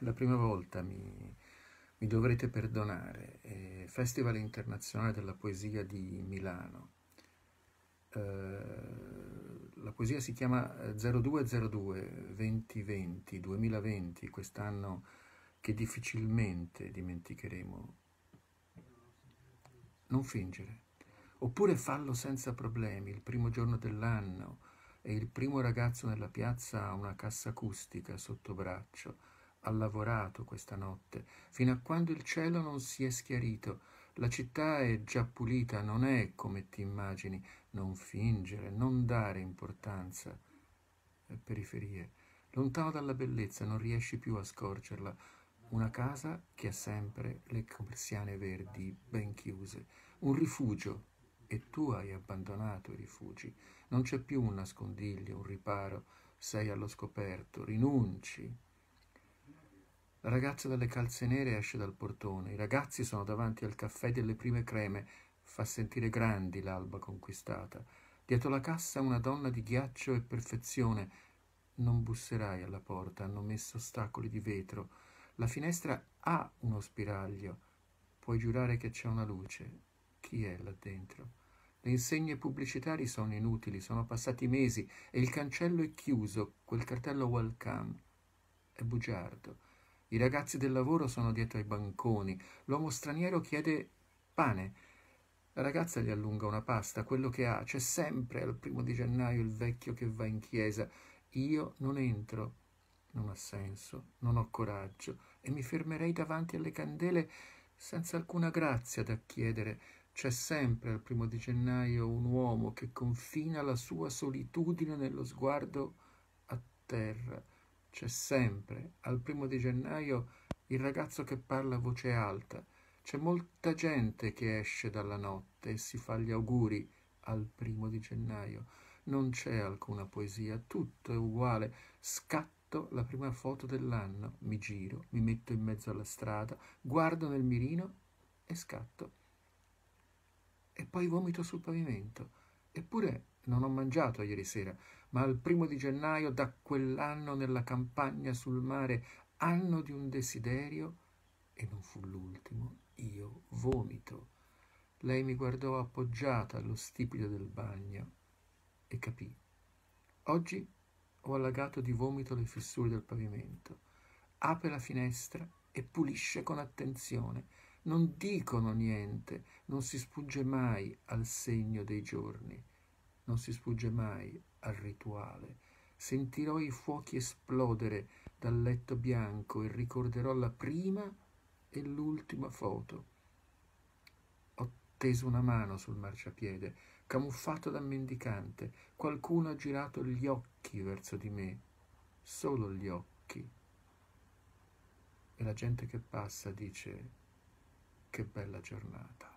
la prima volta mi, mi dovrete perdonare, eh, Festival Internazionale della Poesia di Milano. Eh, la poesia si chiama 0202 2020, 2020, quest'anno che difficilmente dimenticheremo. Non fingere. Oppure fallo senza problemi, il primo giorno dell'anno, e il primo ragazzo nella piazza ha una cassa acustica sotto braccio, ha lavorato questa notte, fino a quando il cielo non si è schiarito. La città è già pulita, non è come ti immagini, non fingere, non dare importanza. Periferie. Lontano dalla bellezza non riesci più a scorgerla. Una casa che ha sempre le persiane verdi ben chiuse, un rifugio e tu hai abbandonato i rifugi. Non c'è più un nascondiglio, un riparo, sei allo scoperto, rinunci la ragazza dalle calze nere esce dal portone. I ragazzi sono davanti al caffè delle prime creme. Fa sentire grandi l'alba conquistata. Dietro la cassa una donna di ghiaccio e perfezione. Non busserai alla porta, hanno messo ostacoli di vetro. La finestra ha uno spiraglio. Puoi giurare che c'è una luce. Chi è là dentro? Le insegne pubblicitarie sono inutili, sono passati mesi e il cancello è chiuso, quel cartello welcome. È bugiardo. I ragazzi del lavoro sono dietro ai banconi. L'uomo straniero chiede pane. La ragazza gli allunga una pasta, quello che ha. C'è sempre al primo di gennaio il vecchio che va in chiesa. Io non entro. Non ha senso, non ho coraggio e mi fermerei davanti alle candele senza alcuna grazia da chiedere. C'è sempre al primo di gennaio un uomo che confina la sua solitudine nello sguardo a terra c'è sempre, al primo di gennaio, il ragazzo che parla a voce alta. C'è molta gente che esce dalla notte e si fa gli auguri al primo di gennaio. Non c'è alcuna poesia, tutto è uguale. Scatto la prima foto dell'anno, mi giro, mi metto in mezzo alla strada, guardo nel mirino e scatto. E poi vomito sul pavimento. Eppure non ho mangiato ieri sera, ma al primo di gennaio da quell'anno nella campagna sul mare, anno di un desiderio, e non fu l'ultimo, io vomito. Lei mi guardò appoggiata allo stipido del bagno e capì. Oggi ho allagato di vomito le fessure del pavimento. Apre la finestra e pulisce con attenzione. Non dicono niente, non si spugge mai al segno dei giorni non si sfugge mai al rituale. Sentirò i fuochi esplodere dal letto bianco e ricorderò la prima e l'ultima foto. Ho teso una mano sul marciapiede, camuffato da mendicante. Qualcuno ha girato gli occhi verso di me, solo gli occhi. E la gente che passa dice che bella giornata.